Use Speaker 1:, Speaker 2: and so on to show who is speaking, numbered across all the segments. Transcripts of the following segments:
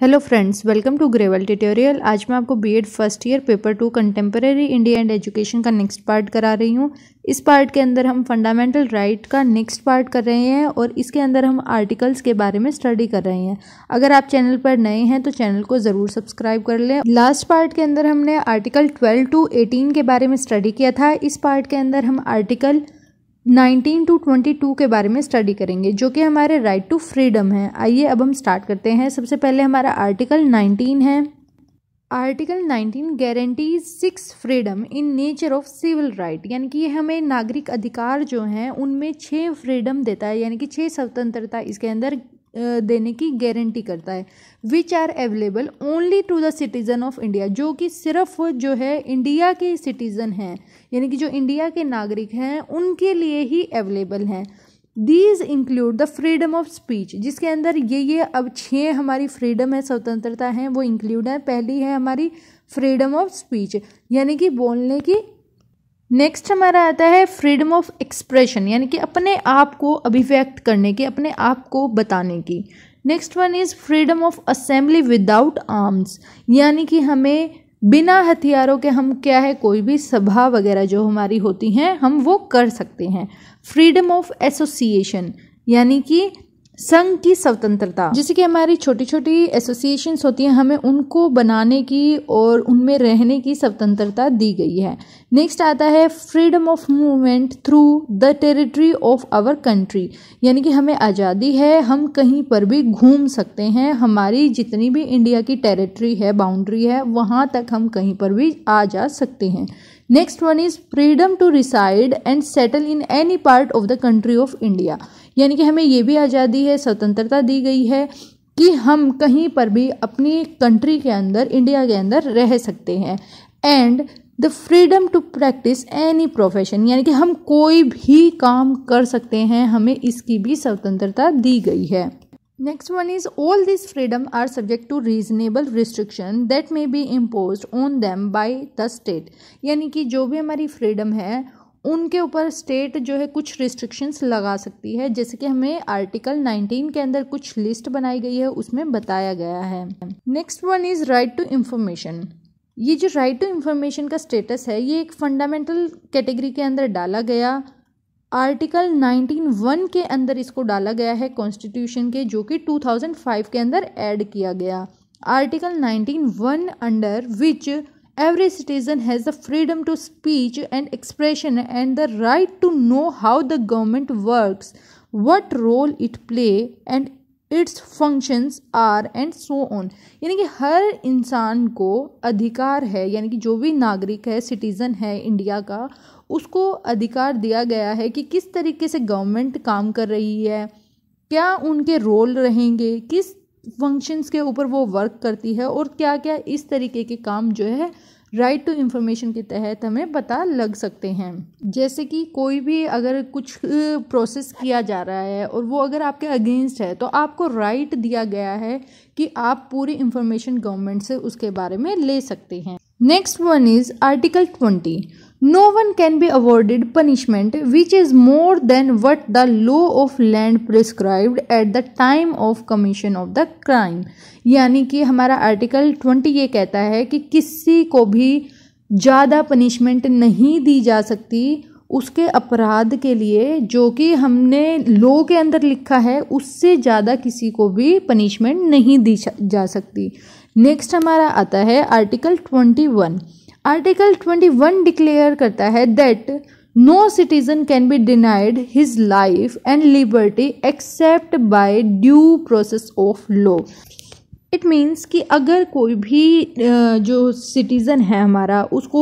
Speaker 1: hello friends welcome to gravel tutorial आज मैं आपको BEd first year paper two contemporary India and education का next part करा रही हूँ इस पार्ट के अंदर हम फंडामेंटल राइट right का नेक्स्ट पार्ट कर रहे हैं और इसके अंदर हम आर्टिकल्स के बारे में स्टडी कर रहे हैं अगर आप चैनल पर नए हैं तो चैनल को ज़रूर सब्सक्राइब कर लें लास्ट पार्ट के अंदर हमने आर्टिकल ट्वेल्व टू एटीन के बारे में स्टडी किया था इस पार्ट के अंदर हम article nineteen to twenty two के बारे में स्टडी करेंगे जो कि हमारे राइट टू फ्रीडम है आइए अब हम स्टार्ट करते हैं सबसे पहले हमारा आर्टिकल नाइनटीन है article nineteen guarantees six freedom in nature of civil right यानी कि हमें नागरिक अधिकार जो हैं उनमें छः फ्रीडम देता है यानी कि छः स्वतंत्रता इसके अंदर देने की गारंटी करता है which are available only to the citizen of India जो कि सिर्फ जो है इंडिया के सिटीज़न हैं यानी कि जो इंडिया के नागरिक हैं उनके लिए ही अवेलेबल हैं these include the freedom of speech जिसके अंदर ये ये अब छः हमारी फ्रीडम है स्वतंत्रता है वो इंक्लूड है पहली है हमारी फ्रीडम ऑफ स्पीच यानी कि बोलने की नेक्स्ट हमारा आता है फ्रीडम ऑफ एक्सप्रेशन यानी कि अपने आप को अभिव्यक्त करने की अपने आप को बताने की next one is freedom of assembly without arms यानी कि हमें बिना हथियारों के हम क्या है कोई भी सभा वगैरह जो हमारी होती हैं हम वो कर सकते हैं फ्रीडम ऑफ एसोसिएशन यानी कि संघ की स्वतंत्रता जैसे कि हमारी छोटी छोटी एसोसिएशन होती हैं हमें उनको बनाने की और उनमें रहने की स्वतंत्रता दी गई है नेक्स्ट आता है freedom of movement through the territory of our country यानी कि हमें आज़ादी है हम कहीं पर भी घूम सकते हैं हमारी जितनी भी इंडिया की टेरिटरी है बाउंड्री है वहाँ तक हम कहीं पर भी आ जा सकते हैं next one is freedom to reside and settle in any part of the country of India यानी कि हमें ये भी आज़ादी है स्वतंत्रता दी गई है कि हम कहीं पर भी अपनी कंट्री के अंदर इंडिया के अंदर रह सकते हैं and the freedom to practise any profession यानी कि हम कोई भी काम कर सकते हैं हमें इसकी भी स्वतंत्रता दी गई है next one is all this freedom are subject to reasonable restriction that may be impose on them by the state यानी कि जो भी हमारी फ्रीडम है उनके ऊपर स्टेट जो है कुछ रिस्ट्रिक्शंस लगा सकती है जैसे कि हमें आर्टिकल 19 के अंदर कुछ लिस्ट बनाई गई है उसमें बताया गया है next one is right to information ये जो राइट टू इंफॉर्मेशन का स्टेटस है ये एक फंडामेंटल कैटेगरी के अंदर डाला गया आर्टिकल वन के अंदर इसको डाला गया है कॉन्स्टिट्यूशन के जो कि 2005 के अंदर ऐड किया गया article one under which every citizen has the freedom to speech and expression and the right to know how the government works what role it play and its functions are and so on यानी कि हर इंसान को अधिकार है यानी कि जो भी नागरिक है सिटीज़न है इंडिया का उसको अधिकार दिया गया है कि किस तरीके से गवर्नमेंट काम कर रही है क्या उनके रोल रहेंगे किस फंक्शंस के ऊपर वो वर्क करती है और क्या क्या इस तरीके के काम जो है राइट टू इंफॉर्मेशन के तहत हमें पता लग सकते हैं जैसे कि कोई भी अगर कुछ प्रोसेस किया जा रहा है और वो अगर आपके अगेंस्ट है तो आपको राइट right दिया गया है कि आप पूरी इंफॉर्मेशन गवर्नमेंट से उसके बारे में ले सकते हैं next one is article twenty no one can be awarded punishment which is more than what the law of land prescribed at the time of commission of the crime यानी कि हमारा आर्टिकल ट्वेंटी ये कहता है कि किसी को भी ज़्यादा पनिशमेंट नहीं दी जा सकती उसके अपराध के लिए जो कि हमने लॉ के अंदर लिखा है उससे ज़्यादा किसी को भी पनिशमेंट नहीं दी जा सकती नेक्स्ट हमारा आता है article twenty one article 21 declare करता है that no citizen can be denied his life and liberty except by due process of law it means कि अगर कोई भी जो सिटीज़न है हमारा उसको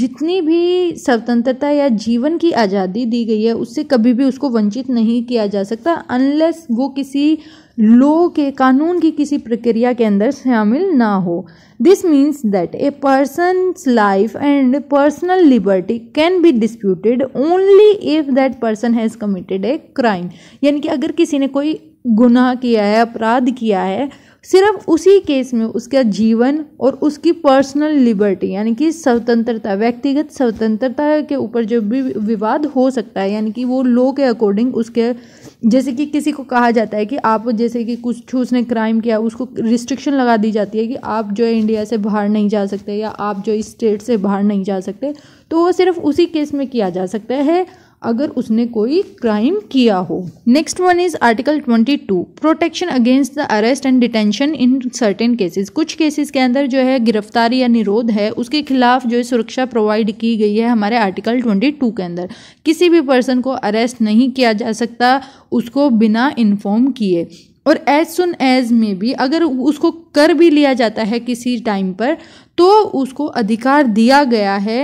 Speaker 1: जितनी भी स्वतंत्रता या जीवन की आज़ादी दी गई है उससे कभी भी उसको वंचित नहीं किया जा सकता अनलेस वो किसी लॉ के कानून की किसी प्रक्रिया के अंदर शामिल ना हो this means that a person life and personal liberty can be disputed only if that person has committed a crime यानी कि अगर किसी ने कोई गुनाह किया है अपराध किया है सिर्फ उसी केस में उसका जीवन और उसकी पर्सनल लिबर्टी यानी कि स्वतंत्रता व्यक्तिगत स्वतंत्रता के ऊपर जो भी विवाद हो सकता है यानी कि वो लॉ के अकॉर्डिंग उसके जैसे कि किसी को कहा जाता है कि आप जैसे कि कुछ छू उसने क्राइम किया उसको रिस्ट्रिक्शन लगा दी जाती है कि आप जो है इंडिया से बाहर नहीं जा सकते या आप जो इस स्टेट से बाहर नहीं जा सकते तो वो सिर्फ उसी केस में किया जा सकता है अगर उसने कोई क्राइम किया हो next one is article 22 protection against the arrest and detention in certain cases कुछ केसेस के अंदर जो है गिरफ्तारी या निरोध है उसके खिलाफ जो है सुरक्षा प्रोवाइड की गई है हमारे आर्टिकल 22 के अंदर किसी भी पर्सन को अरेस्ट नहीं किया जा सकता उसको बिना इन्फॉर्म किए और एज सुन एज में भी अगर उसको कर भी लिया जाता है किसी टाइम पर तो उसको अधिकार दिया गया है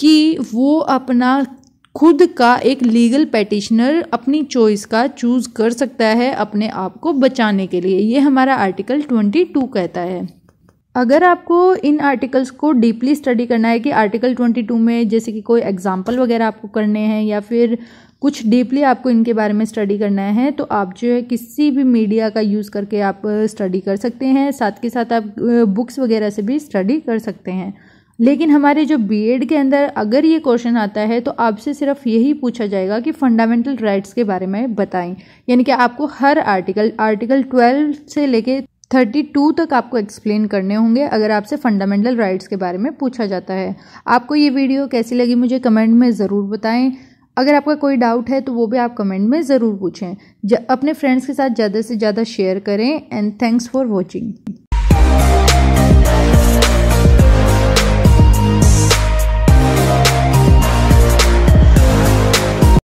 Speaker 1: कि वो अपना खुद का एक लीगल पेटिशनर अपनी चॉइस का चूज़ कर सकता है अपने आप को बचाने के लिए ये हमारा आर्टिकल ट्वेंटी टू कहता है अगर आपको इन आर्टिकल्स को डीपली स्टडी करना है कि आर्टिकल ट्वेंटी टू में जैसे कि कोई एग्जाम्पल वगैरह आपको करने हैं या फिर कुछ डीपली आपको इनके बारे में स्टडी करना है तो आप जो है किसी भी मीडिया का यूज़ करके आप स्टडी कर सकते हैं साथ के साथ आप बुक्स वगैरह से भी स्टडी कर सकते हैं लेकिन हमारे जो बीएड के अंदर अगर ये क्वेश्चन आता है तो आपसे सिर्फ यही पूछा जाएगा कि फंडामेंटल राइट्स के बारे में बताएं यानी कि आपको हर आर्टिकल आर्टिकल ट्वेल्व से लेके थर्टी टू तक आपको एक्सप्लेन करने होंगे अगर आपसे फंडामेंटल राइट्स के बारे में पूछा जाता है आपको ये वीडियो कैसी लगी मुझे कमेंट में ज़रूर बताएं अगर आपका कोई डाउट है तो वो भी आप कमेंट में ज़रूर पूछें अपने फ्रेंड्स के साथ ज़्यादा से ज़्यादा शेयर करें एंड थैंक्स फॉर वॉचिंग